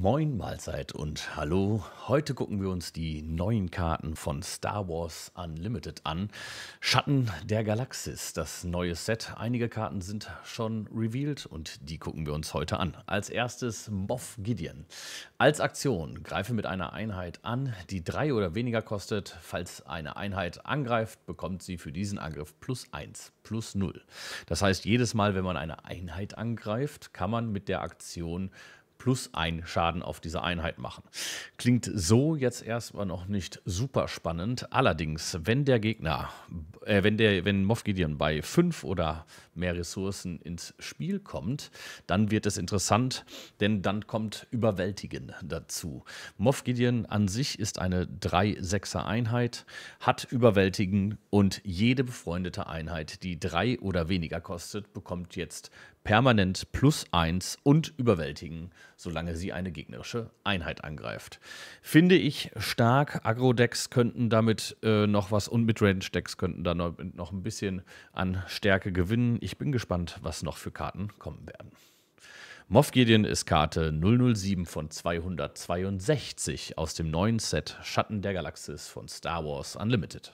Moin Mahlzeit und hallo. Heute gucken wir uns die neuen Karten von Star Wars Unlimited an. Schatten der Galaxis, das neue Set. Einige Karten sind schon revealed und die gucken wir uns heute an. Als erstes Moff Gideon. Als Aktion greife mit einer Einheit an, die drei oder weniger kostet. Falls eine Einheit angreift, bekommt sie für diesen Angriff plus 1, plus 0. Das heißt, jedes Mal, wenn man eine Einheit angreift, kann man mit der Aktion plus ein Schaden auf diese Einheit machen. Klingt so jetzt erstmal noch nicht super spannend. Allerdings, wenn der Gegner, äh, wenn der, wenn Moff Gideon bei fünf oder mehr Ressourcen ins Spiel kommt, dann wird es interessant, denn dann kommt Überwältigen dazu. Moff Gideon an sich ist eine 3-6er Einheit, hat Überwältigen und jede befreundete Einheit, die drei oder weniger kostet, bekommt jetzt permanent plus eins und Überwältigen solange sie eine gegnerische Einheit angreift. Finde ich stark. Agro-Decks könnten damit äh, noch was und mit decks könnten da noch, noch ein bisschen an Stärke gewinnen. Ich bin gespannt, was noch für Karten kommen werden. Moff Gideon ist Karte 007 von 262 aus dem neuen Set Schatten der Galaxis von Star Wars Unlimited.